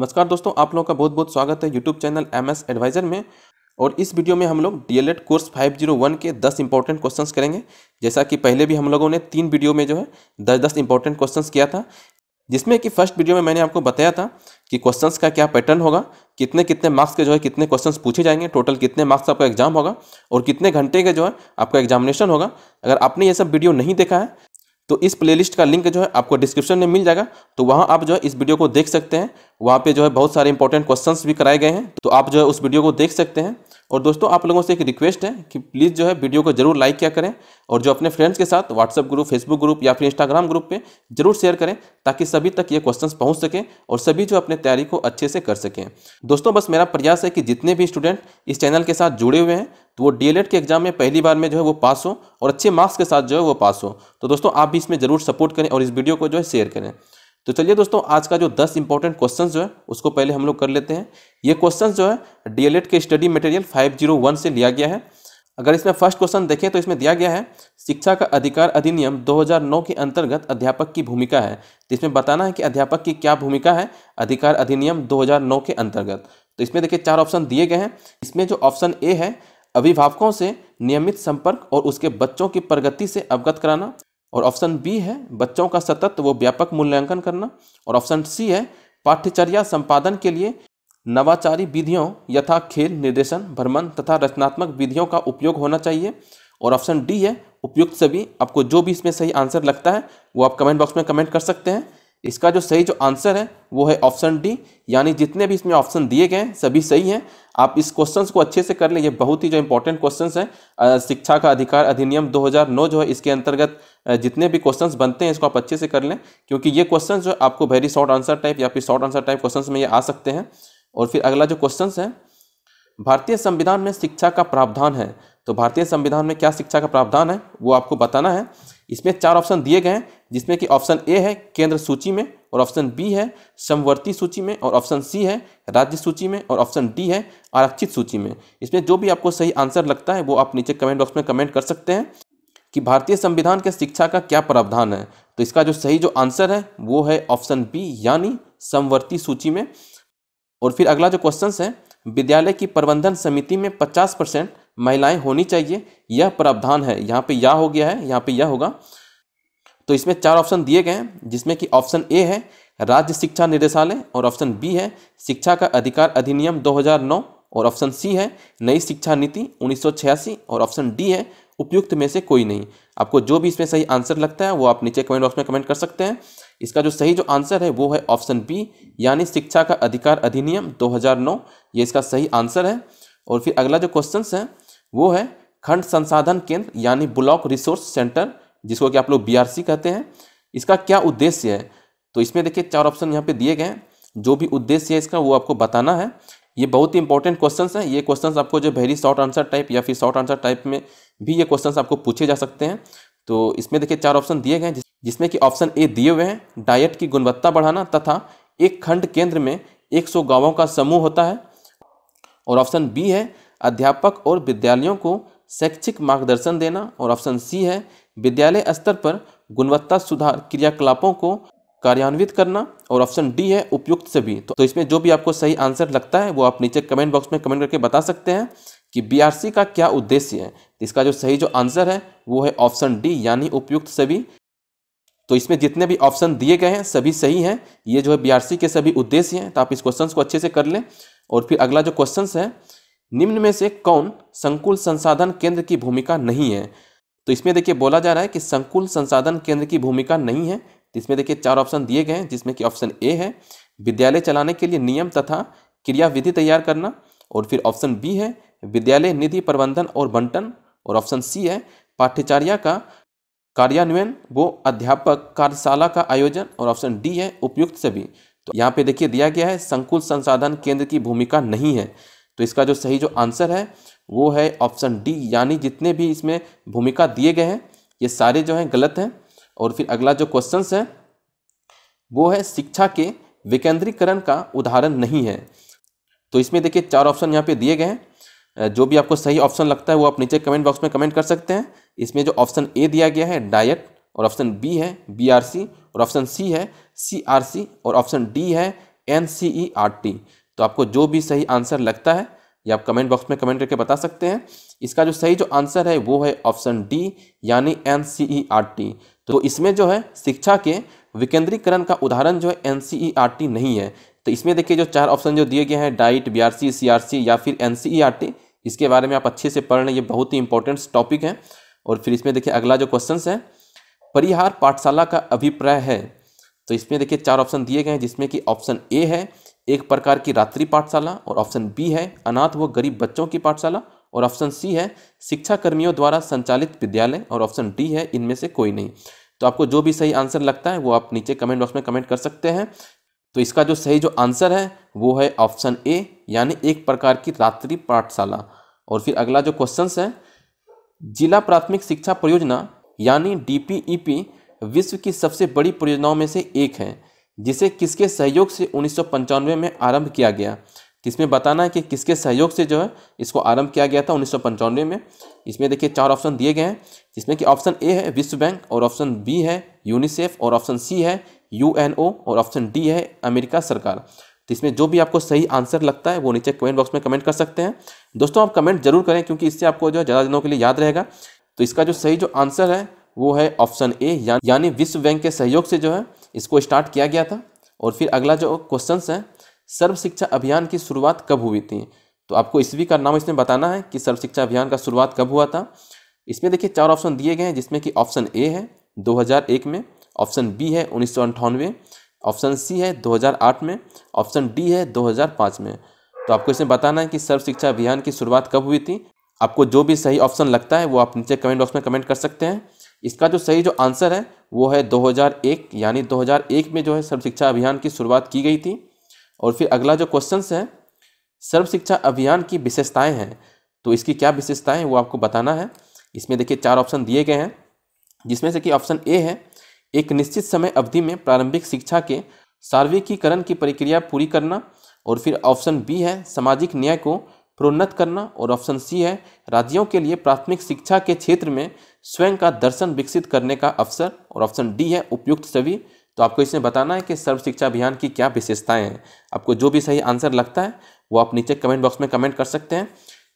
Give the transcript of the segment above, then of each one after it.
नमस्कार दोस्तों आप लोगों का बहुत बहुत स्वागत है YouTube channel M S advisor में और इस वीडियो में हम लोग एड कोर्स 501 के 10 इंपॉर्टेंट क्वेश्चंस करेंगे जैसा कि पहले भी हम लोगों ने तीन वीडियो में जो है 10 10 इंपॉर्टेंट क्वेश्चंस किया था जिसमें कि फर्स्ट वीडियो में मैंने आपको बताया था कि क्वेश्चंस का क्या पैटर्न होगा कितने कितने मार्क्स के जो है कितने क्वेश्चंस पूछे जाएंगे टोटल कितने मार्क्स आपका एग्जाम होगा और कितने घंटे का जो है आपका एग्जामिनेशन होगा अगर आपने ये सब वीडियो नहीं देखा है तो इस प्लेलिस्ट का लिंक जो है आपको डिस्क्रिप्शन में मिल जाएगा तो वहाँ आप जो है इस वीडियो को देख सकते हैं वहाँ पे जो है बहुत सारे इंपॉर्टेंट क्वेश्चंस भी कराए गए हैं तो आप जो है उस वीडियो को देख सकते हैं और दोस्तों आप लोगों से एक रिक्वेस्ट है कि प्लीज़ जो है वीडियो को जरूर लाइक किया करें और जो अपने फ्रेंड्स के साथ व्हाट्सअप ग्रुप फेसबुक ग्रुप या फिर इंस्टाग्राम ग्रुप पे जरूर शेयर करें ताकि सभी तक ये क्वेश्चंस पहुंच सकें और सभी जो अपने तैयारी को अच्छे से कर सकें दोस्तों बस मेरा प्रयास है कि जितने भी स्टूडेंट इस चैनल के साथ जुड़े हुए हैं तो वो डी के एग्जाम में पहली बार में जो है वो पास हो और अच्छे मार्क्स के साथ जो है वो पास हो तो दोस्तों आप भी इसमें ज़रूर सपोर्ट करें और इस वीडियो को जो है शेयर करें तो चलिए दोस्तों आज का जो दस इंपॉर्टेंट क्वेश्चन जो है उसको पहले हम लोग कर लेते हैं ये क्वेश्चन जो है डीएलएड के स्टडी मटेरियल 501 से लिया गया है अगर इसमें फर्स्ट क्वेश्चन देखें तो इसमें दिया गया है शिक्षा का अधिकार अधिनियम 2009 के अंतर्गत अध्यापक की भूमिका है तो इसमें बताना है कि अध्यापक की क्या भूमिका है अधिकार अधिनियम 2009 के अंतर्गत तो इसमें देखिए चार ऑप्शन दिए गए हैं इसमें जो ऑप्शन ए है अभिभावकों से नियमित संपर्क और उसके बच्चों की प्रगति से अवगत कराना और ऑप्शन बी है बच्चों का सतत व व्यापक मूल्यांकन करना और ऑप्शन सी है पाठ्यचर्या संपादन के लिए नवाचारी विधियों यथा खेल निर्देशन भ्रमण तथा रचनात्मक विधियों का उपयोग होना चाहिए और ऑप्शन डी है उपयुक्त सभी आपको जो भी इसमें सही आंसर लगता है वो आप कमेंट बॉक्स में कमेंट कर सकते हैं इसका जो सही जो आंसर है वो है ऑप्शन डी यानी जितने भी इसमें ऑप्शन दिए गए हैं सभी सही हैं आप इस क्वेश्चन को अच्छे से कर लें ये बहुत ही जो इंपॉर्टेंट क्वेश्चन है शिक्षा का अधिकार अधिनियम 2009 जो है इसके अंतर्गत जितने भी क्वेश्चंस बनते हैं इसको आप अच्छे से कर लें क्योंकि ये क्वेश्चन जो आपको वेरी शॉर्ट आंसर टाइप या फिर शॉर्ट आंसर टाइप क्वेश्चन में ये आ सकते हैं और फिर अगला जो क्वेश्चन है भारतीय संविधान में शिक्षा का प्रावधान है तो भारतीय संविधान में क्या शिक्षा का प्रावधान है वो आपको बताना है इसमें चार ऑप्शन दिए गए हैं जिसमें कि ऑप्शन ए है केंद्र सूची में और ऑप्शन बी है समवर्ती सूची में और ऑप्शन सी है राज्य सूची में और ऑप्शन डी है आरक्षित सूची में इसमें जो भी आपको सही आंसर लगता है वो आप नीचे कमेंट बॉक्स में कमेंट कर सकते हैं कि भारतीय संविधान के शिक्षा का क्या प्रावधान है तो इसका जो सही जो आंसर है वो है ऑप्शन बी यानी समवर्ती सूची में और फिर अगला जो क्वेश्चन है विद्यालय की प्रबंधन समिति में पचास परसेंट महिलाएं होनी चाहिए यह प्रावधान है यहाँ पे यह हो गया है यहाँ पे यह होगा तो इसमें चार ऑप्शन दिए गए हैं जिसमें कि ऑप्शन ए है राज्य शिक्षा निदेशालय और ऑप्शन बी है शिक्षा का अधिकार अधिनियम 2009 और ऑप्शन सी है नई शिक्षा नीति उन्नीस और ऑप्शन डी है उपयुक्त में से कोई नहीं आपको जो भी इसमें सही आंसर लगता है वो आप नीचे कमेंट बॉक्स में कमेंट कर सकते हैं इसका जो सही जो आंसर है वो है ऑप्शन बी यानी शिक्षा का अधिकार अधिनियम 2009 ये इसका सही आंसर है और फिर अगला जो क्वेश्चन है वो है खंड संसाधन केंद्र यानी ब्लॉक रिसोर्स सेंटर जिसको कि आप लोग बीआरसी कहते हैं इसका क्या उद्देश्य है तो इसमें देखिए चार ऑप्शन यहाँ पे दिए गए हैं जो भी उद्देश्य है इसका वो आपको बताना है ये बहुत ही इंपॉर्टेंट क्वेश्चन हैं ये क्वेश्चन आपको जो वेरी शॉर्ट आंसर टाइप या फिर शॉर्ट आंसर टाइप में भी ये क्वेश्चन आपको पूछे जा सकते हैं तो इसमें देखिए चार ऑप्शन दिए गए हैं जिसमें कि ऑप्शन ए दिए हुए हैं डाइट की गुणवत्ता बढ़ाना तथा एक खंड केंद्र में 100 गांवों का समूह होता है और ऑप्शन बी है अध्यापक और विद्यालयों को शैक्षिक मार्गदर्शन देना और ऑप्शन सी है विद्यालय स्तर पर गुणवत्ता सुधार क्रियाकलापों को कार्यान्वित करना और ऑप्शन डी है उपयुक्त सभी तो, तो इसमें जो भी आपको सही आंसर लगता है वो आप नीचे कमेंट बॉक्स में कमेंट करके बता सकते हैं कि बीआरसी का क्या उद्देश्य है तो इसका जो सही जो आंसर है वो है ऑप्शन डी यानी उपयुक्त सभी तो इसमें जितने भी ऑप्शन दिए गए हैं सभी सही हैं ये जो है बी के सभी उद्देश्य हैं तो आप इस क्वेश्चन को अच्छे से कर लें और फिर अगला जो क्वेश्चन है निम्न में से कौन संकुल संसाधन केंद्र की भूमिका नहीं है तो इसमें देखिए बोला जा रहा है कि संकुल संसाधन केंद्र की भूमिका नहीं है तो इसमें देखिए चार ऑप्शन दिए गए हैं जिसमें कि ऑप्शन ए है विद्यालय चलाने के लिए नियम तथा क्रियाविधि तैयार करना और फिर ऑप्शन बी है विद्यालय निधि प्रबंधन और बंटन और ऑप्शन सी है पाठ्यचर्या का कार्यान्वयन वो अध्यापक कार्यशाला का आयोजन और ऑप्शन डी है उपयुक्त सभी तो यहाँ पे देखिए दिया गया है संकुल संसाधन केंद्र की भूमिका नहीं है तो इसका जो सही जो आंसर है वो है ऑप्शन डी यानी जितने भी इसमें भूमिका दिए गए हैं ये सारे जो हैं गलत हैं और फिर अगला जो क्वेश्चन है वो है शिक्षा के विकेंद्रीकरण का उदाहरण नहीं है तो इसमें देखिए चार ऑप्शन यहाँ पे दिए गए हैं जो भी आपको सही ऑप्शन लगता है वो आप नीचे कमेंट बॉक्स में कमेंट कर सकते हैं इसमें जो ऑप्शन ए दिया गया है डायट और ऑप्शन बी है बी और ऑप्शन सी है सी और ऑप्शन डी है N C E R T तो आपको जो भी सही आंसर लगता है ये आप कमेंट बॉक्स में कमेंट करके बता सकते हैं इसका जो सही जो आंसर है वो है ऑप्शन डी यानी N C E R T तो इसमें जो है शिक्षा के विकेंद्रीकरण का उदाहरण जो है N C E R T नहीं है तो इसमें देखिए जो चार ऑप्शन जो दिए गए हैं diet B R C C R C या फिर N C E R T इसके बारे में आप अच्छे से पढ़ लें ये बहुत ही इंपॉर्टेंट टॉपिक है और फिर इसमें देखिए अगला जो क्वेश्चन है परिहार पाठशाला का अभिप्राय है तो इसमें देखिए चार ऑप्शन दिए गए हैं जिसमें कि ऑप्शन ए है एक प्रकार की रात्रि पाठशाला और ऑप्शन बी है अनाथ व गरीब बच्चों की पाठशाला और ऑप्शन सी है शिक्षा कर्मियों द्वारा संचालित विद्यालय और ऑप्शन डी है इनमें से कोई नहीं तो आपको जो भी सही आंसर लगता है वो आप नीचे कमेंट बॉक्स में कमेंट कर सकते हैं तो इसका जो सही जो आंसर है वो है ऑप्शन ए यानी एक प्रकार की रात्रि पाठशाला और फिर अगला जो क्वेश्चन है जिला प्राथमिक शिक्षा परियोजना यानी डी विश्व की सबसे बड़ी परियोजनाओं में से एक है जिसे किसके सहयोग से उन्नीस में आरंभ किया गया इसमें बताना है कि किसके सहयोग से जो है इसको आरंभ किया गया था उन्नीस में इसमें देखिए चार ऑप्शन दिए गए हैं जिसमें कि ऑप्शन ए है विश्व बैंक और ऑप्शन बी है यूनिसेफ और ऑप्शन सी है यू और ऑप्शन डी है अमेरिका सरकार तो इसमें जो भी आपको सही आंसर लगता है वो नीचे कमेंट बॉक्स में कमेंट कर सकते हैं दोस्तों आप कमेंट जरूर करें क्योंकि इससे आपको जो है ज़्यादा दिनों के लिए याद रहेगा तो इसका जो सही जो आंसर है वो है ऑप्शन ए यानी विश्व बैंक के सहयोग से जो है इसको स्टार्ट किया गया था और फिर अगला जो क्वेश्चन है सर्व शिक्षा अभियान की शुरुआत कब हुई थी तो आपको भी का नाम इसमें बताना है कि सर्व शिक्षा अभियान का शुरुआत कब हुआ था इसमें देखिए चार ऑप्शन दिए गए हैं जिसमें कि ऑप्शन ए है 2001 में ऑप्शन बी है उन्नीस ऑप्शन सी है 2008 में ऑप्शन डी है 2005 में तो आपको इसमें बताना है कि सर्व शिक्षा अभियान की शुरुआत कब हुई थी आपको जो भी सही ऑप्शन लगता है वो आप नीचे कमेंट बॉक्स में कमेंट कर सकते हैं इसका जो सही जो आंसर है वो है 2001 यानी 2001 में जो है सर्व शिक्षा अभियान की शुरुआत की गई थी और फिर अगला जो क्वेश्चन है सर्व शिक्षा अभियान की विशेषताएँ हैं तो इसकी क्या विशेषताएँ वो आपको बताना है इसमें देखिए चार ऑप्शन दिए गए हैं जिसमें से कि ऑप्शन ए है एक निश्चित समय अवधि में प्रारंभिक शिक्षा के सार्वकीकरण की प्रक्रिया पूरी करना और फिर ऑप्शन बी है सामाजिक न्याय को प्रोन्नत करना और ऑप्शन सी है राज्यों के लिए प्राथमिक शिक्षा के क्षेत्र में स्वयं का दर्शन विकसित करने का अवसर और ऑप्शन डी है उपयुक्त सभी तो आपको इसमें बताना है कि सर्व शिक्षा अभियान की क्या विशेषताएं हैं आपको जो भी सही आंसर लगता है वो आप नीचे कमेंट बॉक्स में कमेंट कर सकते हैं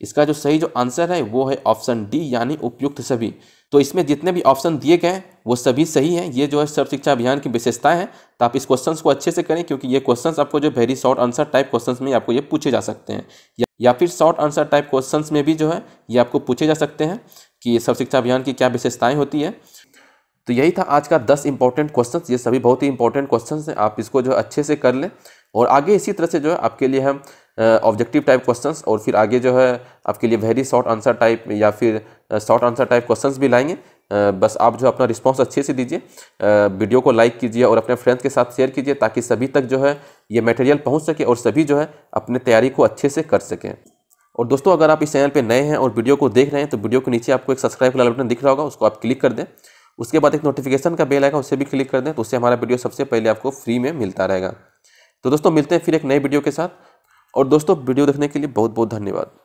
इसका जो सही जो आंसर है वो है ऑप्शन डी यानी उपयुक्त सभी तो इसमें जितने भी ऑप्शन दिए गए वो सभी सही हैं ये जो है सर्व शिक्षा अभियान की विशेषताएं हैं तो आप इस क्वेश्चन को अच्छे से करें क्योंकि ये क्वेश्चन आपको जो very short answer type question में आपको ये पूछे जा सकते हैं या फिर शॉर्ट आंसर टाइप क्वेश्चंस में भी जो है ये आपको पूछे जा सकते हैं कि सर्व शिक्षा अभियान की क्या विशेषताएं होती है तो यही था आज का दस इंपॉर्टेंट क्वेश्चंस ये सभी बहुत ही इंपॉर्टेंट क्वेश्चंस हैं आप इसको जो है अच्छे से कर लें और आगे इसी तरह से जो है आपके लिए हम ऑब्जेक्टिव टाइप क्वेश्चंस और फिर आगे जो है आपके लिए वेरी शॉर्ट आंसर टाइप या फिर शॉर्ट आंसर टाइप क्वेश्चंस भी लाएंगे बस आप जो अपना रिस्पॉन्स अच्छे से दीजिए वीडियो को लाइक कीजिए और अपने फ्रेंड्स के साथ शेयर कीजिए ताकि सभी तक जो है ये मटेरियल पहुंच सके और सभी जो है अपने तैयारी को अच्छे से कर सकें और दोस्तों अगर आप इस चैनल पे नए हैं और वीडियो को देख रहे हैं तो वीडियो के नीचे आपको एक सब्सक्राइब वाला बटन दिख रहा होगा उसको आप क्लिक कर दें उसके बाद एक नोटिफिकेशन का बेल आएगा उसे भी क्लिक कर दें तो उससे हमारा वीडियो सबसे पहले आपको फ्री में मिलता रहेगा तो दोस्तों मिलते हैं फिर एक नए वीडियो के साथ और दोस्तों वीडियो देखने के लिए बहुत बहुत धन्यवाद